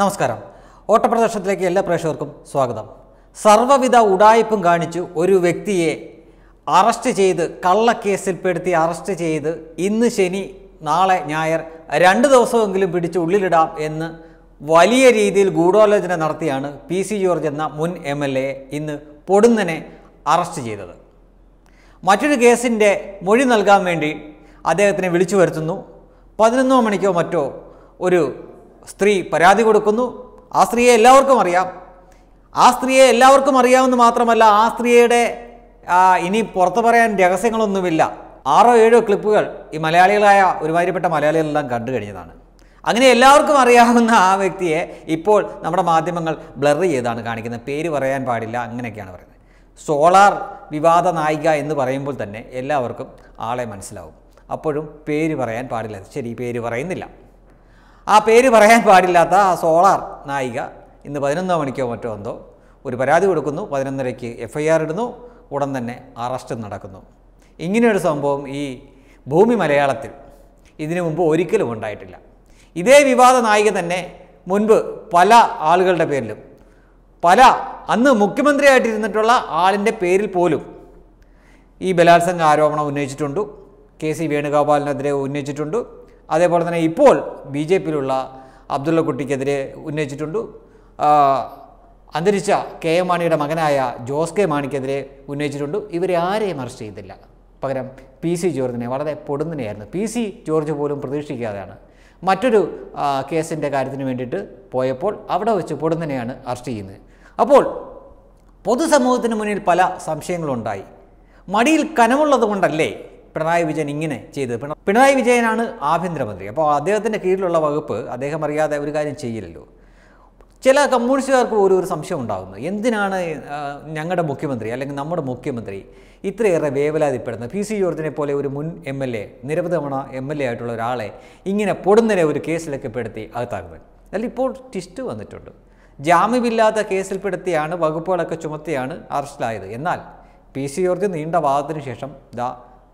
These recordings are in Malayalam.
നമസ്കാരം ഓട്ടപ്രദർശനത്തിലേക്ക് എല്ലാ പ്രേക്ഷകർക്കും സ്വാഗതം സർവ്വവിധ ഉടായ്പും കാണിച്ചു ഒരു വ്യക്തിയെ അറസ്റ്റ് ചെയ്ത് കള്ളക്കേസിൽപ്പെടുത്തി അറസ്റ്റ് ചെയ്ത് ഇന്ന് ശനി നാളെ ഞായർ രണ്ട് ദിവസമെങ്കിലും പിടിച്ച് ഉള്ളിലിടാം എന്ന് വലിയ രീതിയിൽ ഗൂഢാലോചന നടത്തിയാണ് പി സി ജോർജ് എന്ന മുൻ എം എൽ എ ഇന്ന് പൊടുന്നനെ അറസ്റ്റ് ചെയ്തത് മറ്റൊരു കേസിൻ്റെ മൊഴി നൽകാൻ വേണ്ടി അദ്ദേഹത്തിനെ വിളിച്ചു വരുത്തുന്നു പതിനൊന്നോ മണിക്കോ മറ്റോ ഒരു സ്ത്രീ പരാതി കൊടുക്കുന്നു ആ സ്ത്രീയെ എല്ലാവർക്കും അറിയാം ആ സ്ത്രീയെ എല്ലാവർക്കും അറിയാമെന്ന് മാത്രമല്ല ആ സ്ത്രീയുടെ ഇനി പുറത്തു പറയാൻ രഹസ്യങ്ങളൊന്നുമില്ല ആറോ ഏഴോ ക്ലിപ്പുകൾ ഈ മലയാളികളായ ഒരുമാതിരിപ്പെട്ട മലയാളികളെല്ലാം കണ്ടു കഴിഞ്ഞതാണ് അങ്ങനെ എല്ലാവർക്കും അറിയാവുന്ന ആ വ്യക്തിയെ ഇപ്പോൾ നമ്മുടെ മാധ്യമങ്ങൾ ബ്ലർ ചെയ്താണ് കാണിക്കുന്നത് പേര് പറയാൻ പാടില്ല അങ്ങനെയൊക്കെയാണ് പറയുന്നത് സോളാർ വിവാദ നായിക എന്ന് പറയുമ്പോൾ തന്നെ എല്ലാവർക്കും ആളെ മനസ്സിലാവും അപ്പോഴും പേര് പറയാൻ പാടില്ല ശരി പേര് പറയുന്നില്ല ആ പേര് പറയാൻ പാടില്ലാത്ത ആ സോളാർ നായിക ഇന്ന് പതിനൊന്നോ മണിക്കോ മറ്റോ എന്തോ ഒരു പരാതി കൊടുക്കുന്നു പതിനൊന്നരയ്ക്ക് എഫ് ഐ ആർ ഇടുന്നു ഉടൻ തന്നെ അറസ്റ്റ് നടക്കുന്നു ഇങ്ങനെയൊരു സംഭവം ഈ ഭൂമി മലയാളത്തിൽ ഇതിനു മുമ്പ് ഒരിക്കലും ഉണ്ടായിട്ടില്ല ഇതേ വിവാദ നായിക തന്നെ മുൻപ് പല ആളുകളുടെ പേരിലും പല അന്ന് മുഖ്യമന്ത്രിയായിട്ടിരുന്നിട്ടുള്ള ആളിൻ്റെ പേരിൽ പോലും ഈ ബലാത്സംഗ ആരോപണം ഉന്നയിച്ചിട്ടുണ്ട് കെ സി വേണുഗോപാലിനെതിരെ ഉന്നയിച്ചിട്ടുണ്ട് അതേപോലെ തന്നെ ഇപ്പോൾ ബി ജെ പിയിലുള്ള അബ്ദുള്ള കുട്ടിക്കെതിരെ ഉന്നയിച്ചിട്ടുണ്ട് അന്തരിച്ച കെ എം മാണിയുടെ മകനായ ജോസ് കെ മാണിക്കെതിരെ ഉന്നയിച്ചിട്ടുണ്ട് ഇവരെ ആരെയും അറസ്റ്റ് ചെയ്തില്ല പകരം പി സി ജോർജിനെ വളരെ പൊടുന്നനെയായിരുന്നു പി സി ജോർജ് പോലും പ്രതീക്ഷിക്കാതെയാണ് മറ്റൊരു കേസിൻ്റെ കാര്യത്തിന് വേണ്ടിയിട്ട് പോയപ്പോൾ അവിടെ വെച്ച് പൊടുന്നനെയാണ് അറസ്റ്റ് ചെയ്യുന്നത് അപ്പോൾ പൊതുസമൂഹത്തിന് മുന്നിൽ പല സംശയങ്ങളുണ്ടായി മടിയിൽ കനമുള്ളത് കൊണ്ടല്ലേ പിണറായി വിജയൻ ഇങ്ങനെ ചെയ്തത് പിണറായി വിജയനാണ് ആഭ്യന്തരമന്ത്രി അപ്പോൾ അദ്ദേഹത്തിൻ്റെ കീഴിലുള്ള വകുപ്പ് അദ്ദേഹം അറിയാതെ ഒരു കാര്യം ചെയ്യില്ലല്ലോ ചില കമ്മ്യൂണിസ്റ്റുകാർക്ക് ഒരു ഒരു സംശയം ഉണ്ടാകുന്നു എന്തിനാണ് ഞങ്ങളുടെ മുഖ്യമന്ത്രി അല്ലെങ്കിൽ നമ്മുടെ മുഖ്യമന്ത്രി ഇത്രയേറെ വേവലാതിപ്പെടുന്നത് പി സി ജോർജിനെ പോലെ ഒരു മുൻ എം എൽ എ നിരവധി തവണ എം എൽ എ ആയിട്ടുള്ള ഒരാളെ ഇങ്ങനെ പൊടുന്നനെ ഒരു കേസിലൊക്കെ പെടുത്തി അകത്താക്കുന്നത് അല്ല ഇപ്പോൾ ടിസ്റ്റ് വന്നിട്ടുണ്ട് ജാമ്യമില്ലാത്ത കേസിൽപ്പെടുത്തിയാണ് വകുപ്പുകളൊക്കെ ചുമത്തിയാണ് അറസ്റ്റിലായത് എന്നാൽ പി സി ജോർജ് നീണ്ട വാദത്തിന് ശേഷം ദാ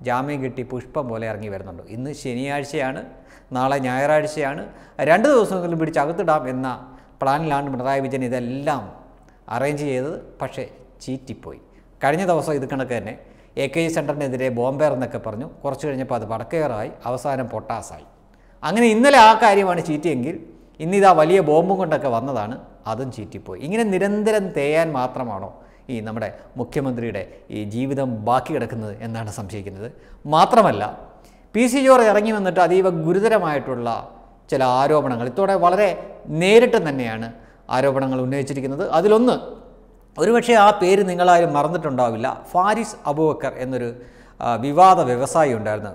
ജാമ്യം കിട്ടി പുഷ്പം പോലെ ഇറങ്ങി വരുന്നുണ്ട് ഇന്ന് ശനിയാഴ്ചയാണ് നാളെ ഞായറാഴ്ചയാണ് രണ്ട് ദിവസമെങ്കിലും പിടിച്ച് അകത്തിടാം എന്ന പ്ലാനിലാണ് പിണറായി വിജയൻ ഇതെല്ലാം അറേഞ്ച് ചെയ്തത് പക്ഷേ ചീറ്റിപ്പോയി കഴിഞ്ഞ ദിവസം ഇത് കണക്ക് തന്നെ എ കെ സെൻറ്ററിനെതിരെ ബോംബെയർ എന്നൊക്കെ പറഞ്ഞു കുറച്ച് കഴിഞ്ഞപ്പോൾ അത് വടക്കേറായി അവസാനം പൊട്ടാസായി അങ്ങനെ ഇന്നലെ ആ കാര്യമാണ് ചീറ്റിയെങ്കിൽ ഇന്നിതാ വലിയ ബോംബും കൊണ്ടൊക്കെ വന്നതാണ് അതും ചീറ്റിപ്പോയി ഇങ്ങനെ നിരന്തരം തേയാൻ മാത്രമാണോ ഈ നമ്മുടെ മുഖ്യമന്ത്രിയുടെ ഈ ജീവിതം ബാക്കി കിടക്കുന്നത് എന്നാണ് സംശയിക്കുന്നത് മാത്രമല്ല പി സി ജോർജ് ഇറങ്ങി വന്നിട്ട് അതീവ ഗുരുതരമായിട്ടുള്ള ചില ആരോപണങ്ങൾ ഇതോടെ വളരെ നേരിട്ട് തന്നെയാണ് ആരോപണങ്ങൾ ഉന്നയിച്ചിരിക്കുന്നത് അതിലൊന്ന് ഒരുപക്ഷെ ആ പേര് നിങ്ങളാരും മറന്നിട്ടുണ്ടാവില്ല ഫാരിസ് അബൂബക്കർ എന്നൊരു വിവാദ വ്യവസായി ഉണ്ടായിരുന്നു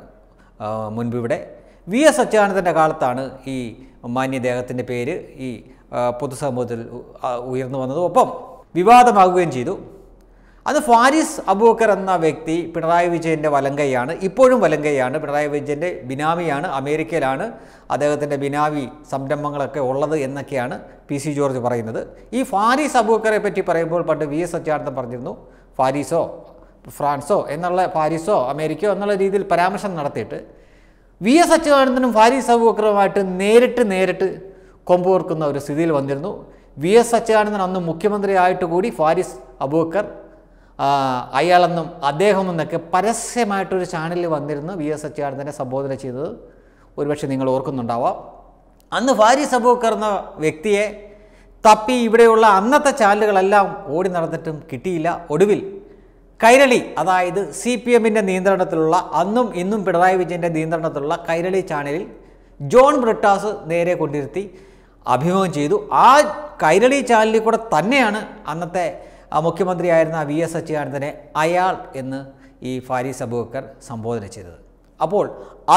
മുൻപ് വി എസ് അച്യുതാനന്ദൻ്റെ കാലത്താണ് ഈ മാന്യദേഹത്തിൻ്റെ പേര് ഈ പൊതുസമൂഹത്തിൽ ഉയർന്നു വന്നത് ഒപ്പം വിവാദമാകുകയും ചെയ്തു അത് ഫാരിസ് അബൂക്കർ എന്ന വ്യക്തി പിണറായി വിജയൻ്റെ വലങ്കയാണ് ഇപ്പോഴും വലങ്കയാണ് പിണറായി വിജയൻ്റെ ബിനാമിയാണ് അമേരിക്കയിലാണ് അദ്ദേഹത്തിൻ്റെ ബിനാമി സംരംഭങ്ങളൊക്കെ ഉള്ളത് എന്നൊക്കെയാണ് പി സി ജോർജ് പറയുന്നത് ഈ ഫാരിസ് അബൂക്കറെ പറ്റി പറയുമ്പോൾ പണ്ട് വി എസ് സത്യാനന്ദൻ പറഞ്ഞിരുന്നു ഫാരിസോ ഫ്രാൻസോ എന്നുള്ള ഫാരിസോ അമേരിക്കയോ എന്നുള്ള രീതിയിൽ പരാമർശം നടത്തിയിട്ട് വി എസ് അച്യുതാനന്ദനും ഫാരിസ് അബൂക്കറുമായിട്ട് നേരിട്ട് നേരിട്ട് കൊമ്പുകോർക്കുന്ന ഒരു സ്ഥിതിയിൽ വന്നിരുന്നു വി എസ് അച്യുതാനന്ദൻ അന്ന് മുഖ്യമന്ത്രിയായിട്ട് കൂടി ഫാരിസ് അബൂക്കർ അയാളെന്നും അദ്ദേഹം എന്നൊക്കെ പരസ്യമായിട്ടൊരു ചാനലിൽ വന്നിരുന്നു വി എസ് അച്യുതാനന്ദനെ സംബോധന ചെയ്തത് ഒരുപക്ഷെ നിങ്ങൾ ഓർക്കുന്നുണ്ടാവാം അന്ന് ഫാരിസ് അബൂക്കർ എന്ന വ്യക്തിയെ തപ്പി ഇവിടെയുള്ള അന്നത്തെ ചാനലുകളെല്ലാം ഓടി നടന്നിട്ടും കിട്ടിയില്ല ഒടുവിൽ കൈരളി അതായത് സി പി എമ്മിൻ്റെ നിയന്ത്രണത്തിലുള്ള അന്നും ഇന്നും പിണറായി വിജയൻ്റെ നിയന്ത്രണത്തിലുള്ള കൈരളി ചാനലിൽ ജോൺ ബ്രിട്ടാസ് നേരെ കൊണ്ടിരുത്തി അഭിമുഖം ചെയ്തു ആ കൈരളി ചാനലിൽ കൂടെ തന്നെയാണ് അന്നത്തെ മുഖ്യമന്ത്രിയായിരുന്ന വി എസ് അച്യുതാനന്ദനെ അയാൾ എന്ന് ഈ ഫാരിസ് അബൂക്കർ സംബോധന ചെയ്തത് അപ്പോൾ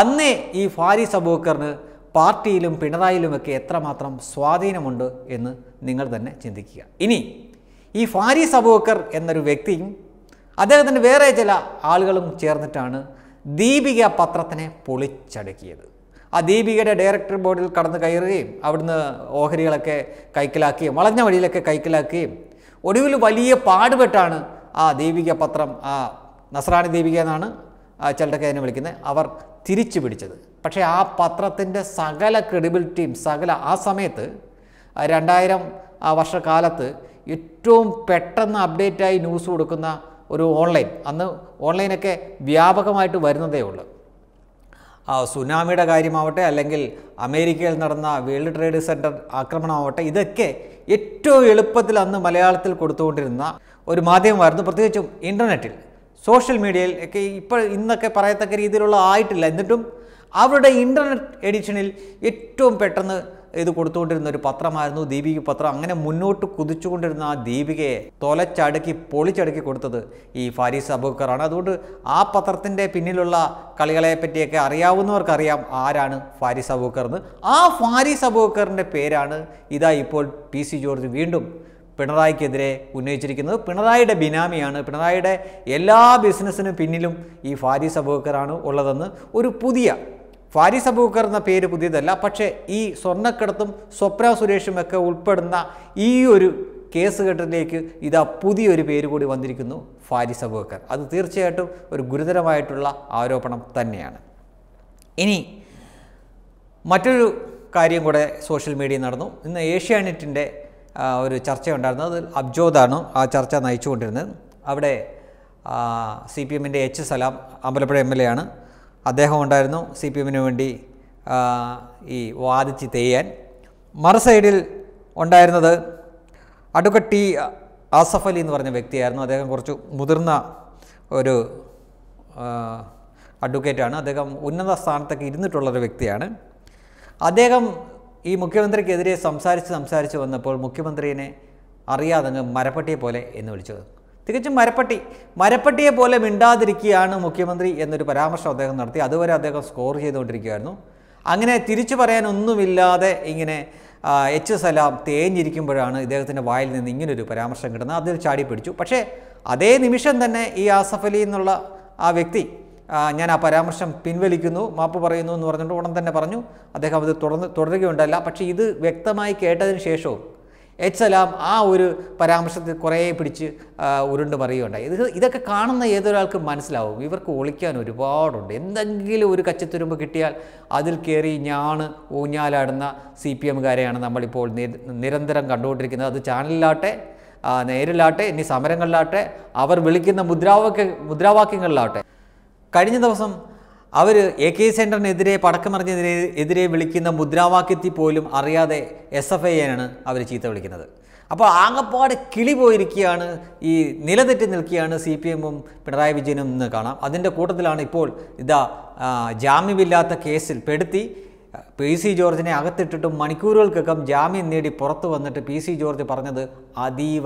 അന്നേ ഈ ഫാരിസ് അബൂക്കറിന് പാർട്ടിയിലും പിണറായിലുമൊക്കെ എത്രമാത്രം സ്വാധീനമുണ്ട് എന്ന് നിങ്ങൾ തന്നെ ചിന്തിക്കുക ഇനി ഈ ഫാരിസ് അബൂക്കർ എന്നൊരു വ്യക്തിയും അദ്ദേഹത്തിൻ്റെ വേറെ ചില ആളുകളും ചേർന്നിട്ടാണ് ദീപിക പത്രത്തിനെ പൊളിച്ചടുക്കിയത് ആ ദീപികയുടെ ഡയറക്ടർ ബോർഡിൽ കടന്ന് കയറുകയും അവിടുന്ന് ഓഹരികളൊക്കെ കൈക്കലാക്കുകയും വളഞ്ഞ വഴിയിലൊക്കെ കൈക്കലാക്കുകയും ഒടുവിൽ വലിയ പാടുപെട്ടാണ് ആ ദീപിക പത്രം ആ നസ്രാണി ദീപിക എന്നാണ് ചിലരൊക്കെ അതിനെ വിളിക്കുന്നത് അവർ തിരിച്ചു പിടിച്ചത് പക്ഷേ ആ പത്രത്തിൻ്റെ സകല ക്രെഡിബിലിറ്റിയും സകല ആ സമയത്ത് രണ്ടായിരം വർഷക്കാലത്ത് ഏറ്റവും പെട്ടെന്ന് അപ്ഡേറ്റായി ന്യൂസ് കൊടുക്കുന്ന ഒരു ഓൺലൈൻ അന്ന് ഓൺലൈനൊക്കെ വ്യാപകമായിട്ട് വരുന്നതേ ഉള്ളൂ സുനാമിയുടെ കാര്യമാവട്ടെ അല്ലെങ്കിൽ അമേരിക്കയിൽ നടന്ന വേൾഡ് ട്രേഡ് സെൻറ്റർ ആക്രമണമാവട്ടെ ഇതൊക്കെ ഏറ്റവും എളുപ്പത്തിൽ അന്ന് മലയാളത്തിൽ കൊടുത്തുകൊണ്ടിരുന്ന ഒരു മാധ്യമമായിരുന്നു പ്രത്യേകിച്ചും ഇൻ്റർനെറ്റിൽ സോഷ്യൽ മീഡിയയിൽ ഒക്കെ ഇപ്പോൾ ഇന്നൊക്കെ പറയത്തക്ക രീതിയിലുള്ള ആയിട്ടില്ല എന്നിട്ടും അവരുടെ ഇൻ്റർനെറ്റ് എഡിഷനിൽ ഏറ്റവും പെട്ടെന്ന് ഇത് കൊടുത്തുകൊണ്ടിരുന്ന ഒരു പത്രമായിരുന്നു ദീപിക പത്രം അങ്ങനെ മുന്നോട്ട് കുതിച്ചുകൊണ്ടിരുന്ന ആ ദീപികയെ തൊലച്ചടുക്കി പൊളിച്ചടുക്കി കൊടുത്തത് ഈ ഫാരീസ് അബൂക്കറാണ് അതുകൊണ്ട് ആ പത്രത്തിൻ്റെ പിന്നിലുള്ള കളികളെ പറ്റിയൊക്കെ അറിയാവുന്നവർക്കറിയാം ആരാണ് ഫാരിസ് അബൂക്കർ എന്ന് ആ ഫാരിസ് അബൂക്കറിൻ്റെ പേരാണ് ഇതാ ഇപ്പോൾ പി സി ജോർജ് വീണ്ടും പിണറായിക്കെതിരെ ഉന്നയിച്ചിരിക്കുന്നത് പിണറായിയുടെ ബിനാമിയാണ് പിണറായിയുടെ എല്ലാ ബിസിനസ്സിനും പിന്നിലും ഈ ഫാരിസ് അബൂക്കറാണ് ഉള്ളതെന്ന് ഒരു പുതിയ ഫാരിസ് അബൂക്കർ എന്ന പേര് പുതിയതല്ല പക്ഷേ ഈ സ്വർണ്ണക്കടത്തും സ്വപ്ന സുരേഷും ഒക്കെ ഉൾപ്പെടുന്ന ഈ ഒരു കേസ് കെട്ടിലേക്ക് ഇതാ പുതിയൊരു പേര് കൂടി വന്നിരിക്കുന്നു ഫാരിസ് അബൂക്കർ അത് തീർച്ചയായിട്ടും ഒരു ഗുരുതരമായിട്ടുള്ള ആരോപണം തന്നെയാണ് ഇനി മറ്റൊരു കാര്യം കൂടെ സോഷ്യൽ മീഡിയയിൽ നടന്നു ഇന്ന് ഏഷ്യാനെറ്റിൻ്റെ ഒരു ചർച്ച അത് അബ്ജോദാണ് ആ ചർച്ച നയിച്ചുകൊണ്ടിരുന്നത് അവിടെ സി പി എമ്മിൻ്റെ H Salam Ambalappuzha M L A ആണ് അദ്ദേഹം ഉണ്ടായിരുന്നു സി പി എമ്മിന് വേണ്ടി ഈ വാദിച്ച് തെയ്യാൻ മറ സൈഡിൽ ഉണ്ടായിരുന്നത് അഡ്വക്കറ്റ് ടി ആസഫ് അലി എന്ന് പറഞ്ഞ വ്യക്തിയായിരുന്നു അദ്ദേഹം കുറച്ച് മുതിർന്ന ഒരു അഡ്വക്കേറ്റാണ് അദ്ദേഹം ഉന്നത സ്ഥാനത്തൊക്കെ ഇരുന്നിട്ടുള്ളൊരു വ്യക്തിയാണ് അദ്ദേഹം ഈ മുഖ്യമന്ത്രിക്കെതിരെ സംസാരിച്ച് സംസാരിച്ച് വന്നപ്പോൾ മുഖ്യമന്ത്രിയെ അറിയാതെ മരപ്പട്ടിയെ പോലെ എന്ന് വിളിച്ചത് തികച്ചും മരപ്പട്ടി മരപ്പട്ടിയെ പോലെ മിണ്ടാതിരിക്കുകയാണ് മുഖ്യമന്ത്രി എന്നൊരു പരാമർശം അദ്ദേഹം നടത്തി അതുവരെ അദ്ദേഹം സ്കോർ ചെയ്തുകൊണ്ടിരിക്കുകയായിരുന്നു അങ്ങനെ തിരിച്ചു പറയാനൊന്നുമില്ലാതെ ഇങ്ങനെ എച്ച് സലാം തേഞ്ഞിരിക്കുമ്പോഴാണ് ഇദ്ദേഹത്തിൻ്റെ വായിൽ നിന്ന് ഇങ്ങനൊരു പരാമർശം കിട്ടുന്നത് അതിൽ ചാടി പിടിച്ചു പക്ഷേ അതേ നിമിഷം തന്നെ ഈ ആസഫ് അലി എന്നുള്ള ആ വ്യക്തി ഞാൻ ആ പരാമർശം പിൻവലിക്കുന്നു മാപ്പ് പറയുന്നു എന്ന് പറഞ്ഞിട്ട് ഉടൻ തന്നെ പറഞ്ഞു അദ്ദേഹം അത് തുടർന്ന് തുടരുകയുണ്ടല്ല പക്ഷേ ഇത് വ്യക്തമായി കേട്ടതിന് ശേഷവും എച്ചലാം ആ ഒരു പരാമർശത്തിൽ കുറേ പിടിച്ച് ഉരുണ്ട് മറിയുണ്ടായി ഇത് ഇതൊക്കെ കാണുന്ന ഏതൊരാൾക്ക് മനസ്സിലാവും ഇവർക്ക് ഒളിക്കാൻ ഒരുപാടുണ്ട് എന്തെങ്കിലും ഒരു കച്ചത്തുരുമ്പ് കിട്ടിയാൽ അതിൽ കയറി ഞാൻ ഊഞ്ഞാലാടുന്ന സി പി എമ്മുകാരെയാണ് നമ്മളിപ്പോൾ നിരന്തരം കണ്ടുകൊണ്ടിരിക്കുന്നത് അത് ചാനലിലാട്ടെ നേരിലാട്ടെ ഇനി സമരങ്ങളിലാട്ടെ അവർ വിളിക്കുന്ന മുദ്രാവാക്യ മുദ്രാവാക്യങ്ങളിലാട്ടെ കഴിഞ്ഞ ദിവസം അവർ എ കെ സെൻറ്ററിനെതിരെ പടക്കമറിഞ്ഞതിനെ എതിരെ വിളിക്കുന്ന മുദ്രാവാക്യത്തിൽ പോലും അറിയാതെ എസ് എഫ് ഐയാണ് അവർ ചീത്ത വിളിക്കുന്നത് അപ്പോൾ ആകപ്പാട് കിളി പോയിരിക്കുകയാണ് ഈ നിലതെറ്റി നിൽക്കുകയാണ് സി പി എമ്മും പിണറായി വിജയനും എന്ന് കാണാം അതിൻ്റെ കൂട്ടത്തിലാണ് ഇപ്പോൾ ഇതാ ജാമ്യമില്ലാത്ത കേസിൽ പെടുത്തി പി സി ജോർജിനെ അകത്തിട്ടിട്ടും മണിക്കൂറുകൾക്കകം ജാമ്യം നേടി പുറത്തു വന്നിട്ട് പി സി ജോർജ് പറഞ്ഞത് അതീവ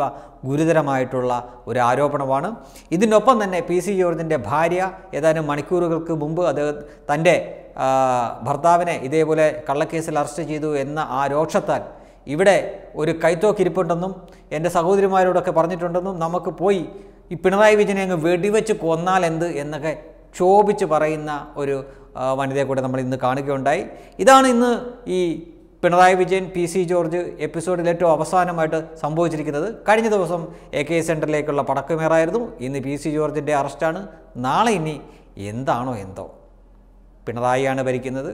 ഗുരുതരമായിട്ടുള്ള ഒരു ആരോപണമാണ് ഇതിനൊപ്പം തന്നെ പി സി ജോർജിൻ്റെ ഭാര്യ ഏതാനും മണിക്കൂറുകൾക്ക് മുമ്പ് അദ്ദേഹം തൻ്റെ ഭർത്താവിനെ ഇതേപോലെ കള്ളക്കേസിൽ അറസ്റ്റ് ചെയ്തു എന്ന ആ രോക്ഷത്താൽ ഇവിടെ ഒരു കൈത്തോക്കിരിപ്പുണ്ടെന്നും എൻ്റെ സഹോദരിമാരോടൊക്കെ പറഞ്ഞിട്ടുണ്ടെന്നും നമുക്ക് പോയി ഈ പിണറായി വിജയനെ അങ്ങ് വെടിവെച്ച് കൊന്നാൽ എന്ത് എന്നൊക്കെ ക്ഷോഭിച്ച് പറയുന്ന ഒരു കൂടെ നമ്മൾ ഇന്ന് കാണുകയുണ്ടായി ഇതാണ് ഇന്ന് ഈ Pinarayi Vijayan P C George എപ്പിസോഡിൽ ഏറ്റവും അവസാനമായിട്ട് സംഭവിച്ചിരിക്കുന്നത് കഴിഞ്ഞ ദിവസം എ കെ സെൻറ്ററിലേക്കുള്ള പടക്കമേറായിരുന്നു ഇന്ന് പി സി ജോർജിൻ്റെ അറസ്റ്റാണ് നാളെ ഇനി എന്താണോ എന്തോ പിണറായിയാണ് ഭരിക്കുന്നത്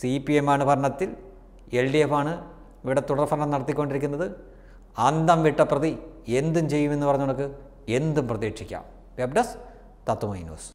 സി പി എം ആണ് ഭരണത്തിൽ എൽ ഡി എഫ് ആണ് ഇവിടെ തുടർഭരണം നടത്തിക്കൊണ്ടിരിക്കുന്നത് അന്തം വിട്ട പ്രതി എന്തും ചെയ്യുമെന്ന് പറഞ്ഞു നമുക്ക് എന്തും പ്രതീക്ഷിക്കാം വെബ് ഡെസ്ക് തത്വമൈ ന്യൂസ്